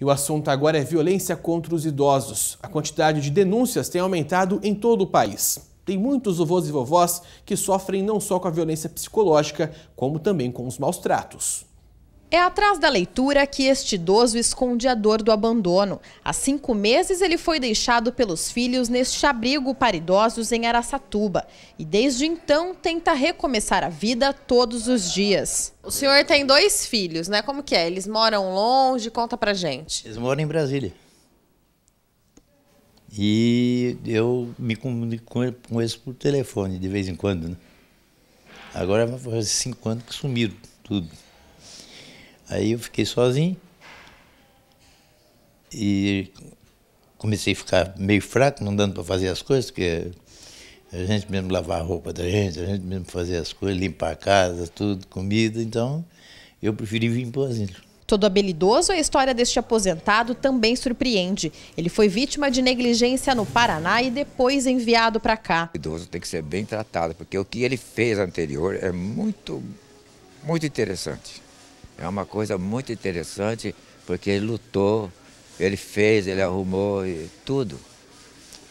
E o assunto agora é violência contra os idosos. A quantidade de denúncias tem aumentado em todo o país. Tem muitos vovôs e vovós que sofrem não só com a violência psicológica, como também com os maus tratos. É atrás da leitura que este idoso esconde a dor do abandono. Há cinco meses ele foi deixado pelos filhos neste abrigo para idosos em Araçatuba. E desde então tenta recomeçar a vida todos os dias. O senhor tem dois filhos, né? Como que é? Eles moram longe? Conta pra gente. Eles moram em Brasília. E eu me comunico com eles por telefone de vez em quando, né? Agora vai cinco anos que sumiram tudo. Aí eu fiquei sozinho e comecei a ficar meio fraco, não dando para fazer as coisas, porque a gente mesmo lavar a roupa da gente, a gente mesmo fazer as coisas, limpar a casa, tudo, comida, então eu preferi vir para o asilo. Todo habilidoso, a história deste aposentado também surpreende. Ele foi vítima de negligência no Paraná e depois enviado para cá. O idoso tem que ser bem tratado, porque o que ele fez anterior é muito, muito interessante. É uma coisa muito interessante, porque ele lutou, ele fez, ele arrumou e tudo.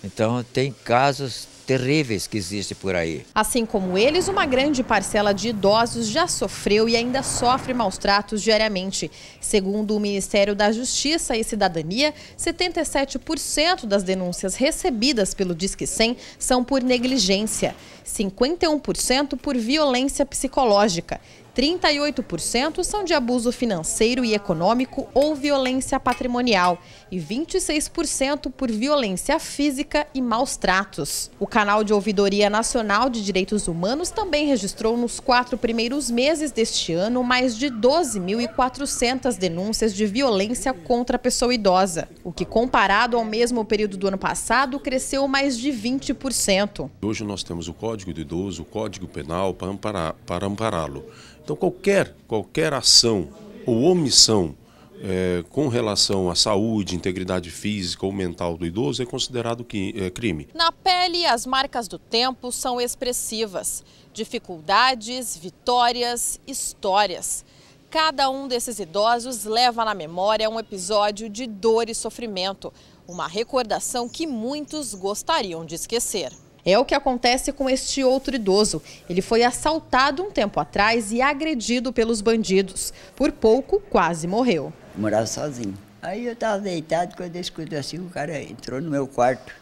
Então tem casos terríveis que existem por aí. Assim como eles, uma grande parcela de idosos já sofreu e ainda sofre maus tratos diariamente. Segundo o Ministério da Justiça e Cidadania, 77% das denúncias recebidas pelo Disque 100 são por negligência, 51% por violência psicológica 38% são de abuso financeiro e econômico ou violência patrimonial e 26% por violência física e maus tratos. O canal de Ouvidoria Nacional de Direitos Humanos também registrou nos quatro primeiros meses deste ano mais de 12.400 denúncias de violência contra a pessoa idosa, o que, comparado ao mesmo período do ano passado, cresceu mais de 20%. Hoje nós temos o Código do Idoso, o Código Penal para ampará-lo. Então qualquer, qualquer ação ou omissão é, com relação à saúde, integridade física ou mental do idoso é considerado que, é, crime. Na pele, as marcas do tempo são expressivas. Dificuldades, vitórias, histórias. Cada um desses idosos leva na memória um episódio de dor e sofrimento, uma recordação que muitos gostariam de esquecer. É o que acontece com este outro idoso. Ele foi assaltado um tempo atrás e agredido pelos bandidos. Por pouco, quase morreu. morava sozinho. Aí eu estava deitado, quando eu escuto assim, o cara entrou no meu quarto.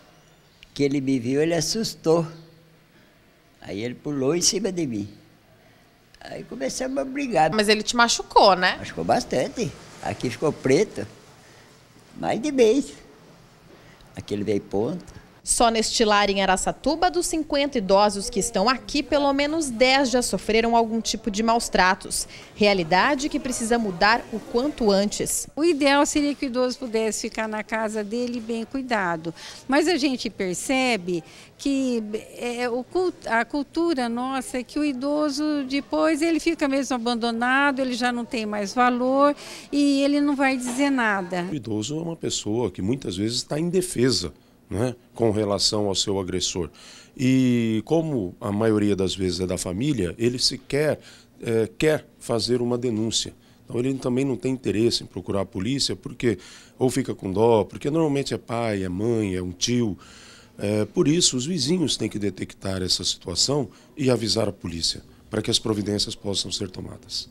Que ele me viu, ele assustou. Aí ele pulou em cima de mim. Aí começamos a brigar. Mas ele te machucou, né? Machucou bastante. Aqui ficou preto, mais de mês. Aquele veio ponto. Só neste lar em Araçatuba, dos 50 idosos que estão aqui, pelo menos 10 já sofreram algum tipo de maus tratos. Realidade que precisa mudar o quanto antes. O ideal seria que o idoso pudesse ficar na casa dele bem cuidado. Mas a gente percebe que é, o, a cultura nossa é que o idoso depois ele fica mesmo abandonado, ele já não tem mais valor e ele não vai dizer nada. O idoso é uma pessoa que muitas vezes está indefesa né, com relação ao seu agressor. E como a maioria das vezes é da família, ele sequer é, quer fazer uma denúncia. Então ele também não tem interesse em procurar a polícia, porque ou fica com dó, porque normalmente é pai, é mãe, é um tio. É, por isso, os vizinhos têm que detectar essa situação e avisar a polícia, para que as providências possam ser tomadas.